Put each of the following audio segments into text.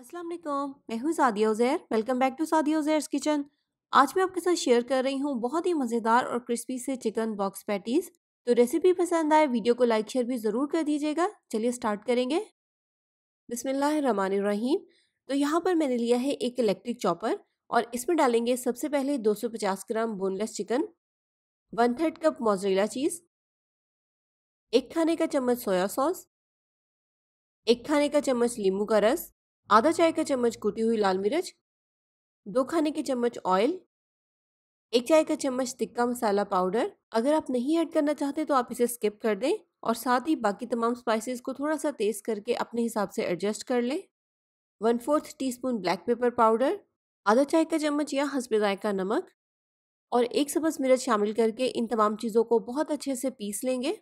अस्सलाम वालेकुम मैं हूँ Sadia Uzair welcome back to Sadia Uzair's kitchen आज मैं आपके साथ शेयर कर रही हूँ बहुत ही मज़ेदार और क्रिस्पी से चिकन बॉक्स पैटीज़ तो रेसिपी पसंद आए वीडियो को लाइक शेयर भी ज़रूर कर दीजिएगा चलिए स्टार्ट करेंगे रहीम तो यहाँ पर मैंने लिया है एक इलेक्ट्रिक चॉपर और इसमें डालेंगे सबसे पहले पचास gram boneless chicken one third cup mozzarella cheese एक खाने का चम्मच सोया सॉस एक खाने का चम्मच नींबू का रस आधा चाय का चम्मच कूटी हुई लाल मिर्च दो खाने के चम्मच ऑयल एक चाय का चम्मच तिक्का मसाला पाउडर अगर आप नहीं ऐड करना चाहते तो आप इसे स्किप कर दें और साथ ही बाकी तमाम स्पाइसेस को थोड़ा सा तेज़ करके अपने हिसाब से एडजस्ट कर लें one fourth teaspoon black pepper powder आधा चाय का चम्मच या हंसबे का नमक और एक सबस मिर्च शामिल करके इन तमाम चीज़ों को बहुत अच्छे से पीस लेंगे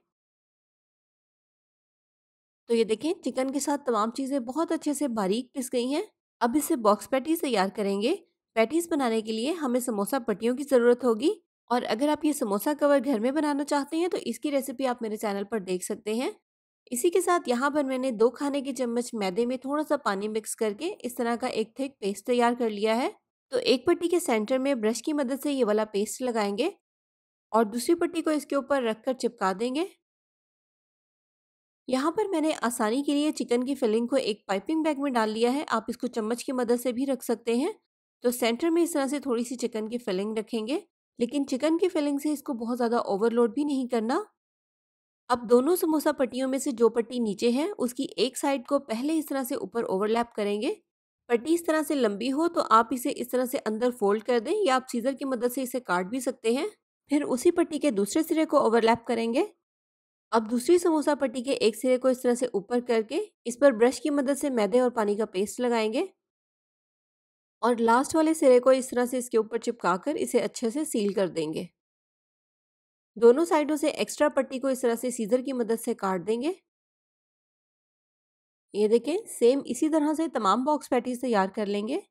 तो ये देखें चिकन के साथ तमाम चीज़ें बहुत अच्छे से बारीक पिस गई हैं अब इसे बॉक्स पैटीज़ तैयार करेंगे पैटीज़ बनाने के लिए हमें समोसा पट्टियों की ज़रूरत होगी और अगर आप ये समोसा कवर घर में बनाना चाहते हैं तो इसकी रेसिपी आप मेरे चैनल पर देख सकते हैं इसी के साथ यहाँ पर मैंने दो खाने के चम्मच मैदे में थोड़ा सा पानी मिक्स करके इस तरह का एक थिक पेस्ट तैयार कर लिया है तो एक पट्टी के सेंटर में ब्रश की मदद से ये वाला पेस्ट लगाएंगे और दूसरी पट्टी को इसके ऊपर रख कर चिपका देंगे यहाँ पर मैंने आसानी के लिए चिकन की फिलिंग को एक पाइपिंग बैग में डाल लिया है आप इसको चम्मच की मदद से भी रख सकते हैं तो सेंटर में इस तरह से थोड़ी सी चिकन की फिलिंग रखेंगे लेकिन चिकन की फिलिंग से इसको बहुत ज़्यादा ओवरलोड भी नहीं करना अब दोनों समोसा पट्टियों में से जो पट्टी नीचे है उसकी एक साइड को पहले इस तरह से ऊपर ओवरलैप करेंगे पट्टी इस तरह से लंबी हो तो आप इसे इस तरह से अंदर फोल्ड कर दें या आप सीजर की मदद से इसे काट भी सकते हैं फिर उसी पट्टी के दूसरे सिरे को ओवरलैप करेंगे अब दूसरी समोसा पट्टी के एक सिरे को इस तरह से ऊपर करके इस पर ब्रश की मदद से मैदे और पानी का पेस्ट लगाएंगे और लास्ट वाले सिरे को इस तरह से इसके ऊपर चिपका कर इसे अच्छे से सील कर देंगे दोनों साइडों से एक्स्ट्रा पट्टी को इस तरह से सीजर की मदद से काट देंगे ये देखें सेम इसी तरह से तमाम बॉक्स पैटीज तैयार कर लेंगे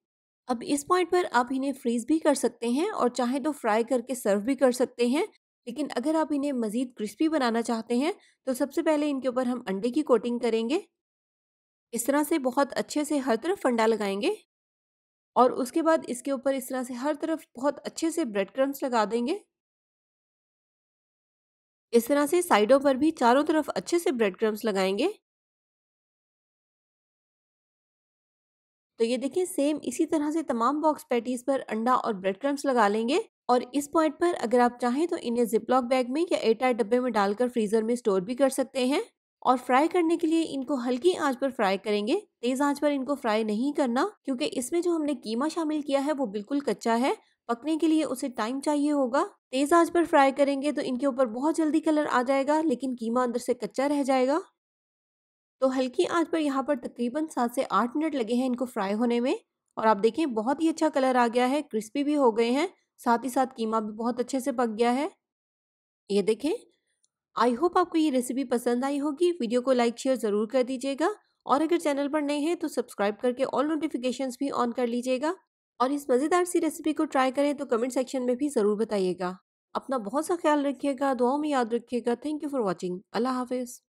अब इस पॉइंट पर आप इन्हें फ्रीज़ भी कर सकते हैं और चाहे तो फ्राई करके सर्व भी कर सकते हैं लेकिन अगर आप इन्हें मज़ीद क्रिस्पी बनाना चाहते हैं तो सबसे पहले इनके ऊपर हम अंडे की कोटिंग करेंगे इस तरह से बहुत अच्छे से हर तरफ अंडा लगाएंगे और उसके बाद इसके ऊपर इस तरह से हर तरफ बहुत अच्छे से ब्रेड क्रम्स लगा देंगे इस तरह से साइडों पर भी चारों तरफ अच्छे से ब्रेड क्रम्स लगाएंगे तो ये देखिए सेम इसी तरह से तमाम बॉक्स पैटीज़ पर अंडा और ब्रेड क्रम्स लगा लेंगे और इस पॉइंट पर अगर आप चाहें तो इन्हें जिपलॉक बैग में या एयरटाइट डब्बे में डालकर फ्रीज़र में स्टोर भी कर सकते हैं और फ्राई करने के लिए इनको हल्की आंच पर फ्राई करेंगे तेज आंच पर इनको फ्राई नहीं करना क्योंकि इसमें जो हमने कीमा शामिल किया है वो बिल्कुल कच्चा है पकने के लिए उसे टाइम चाहिए होगा तेज आंच पर फ्राई करेंगे तो इनके ऊपर बहुत जल्दी कलर आ जाएगा लेकिन कीमा अंदर से कच्चा रह जाएगा तो हल्की आंच पर यहाँ पर तकरीबन सात से आठ मिनट लगे हैं इनको फ्राई होने में और आप देखें बहुत ही अच्छा कलर आ गया है क्रिस्पी भी हो गए हैं साथ ही साथ कीमा भी बहुत अच्छे से पक गया है ये देखें आई होप आपको ये रेसिपी पसंद आई होगी वीडियो को लाइक शेयर ज़रूर कर दीजिएगा और अगर चैनल पर नए हैं तो सब्सक्राइब करके ऑल नोटिफिकेशंस भी ऑन कर लीजिएगा और इस मज़ेदार सी रेसिपी को ट्राई करें तो कमेंट सेक्शन में भी ज़रूर बताइएगा अपना बहुत सा ख्याल रखिएगा दुआओं में याद रखिएगा थैंक यू फॉर वॉचिंग अल्लाह हाफिज़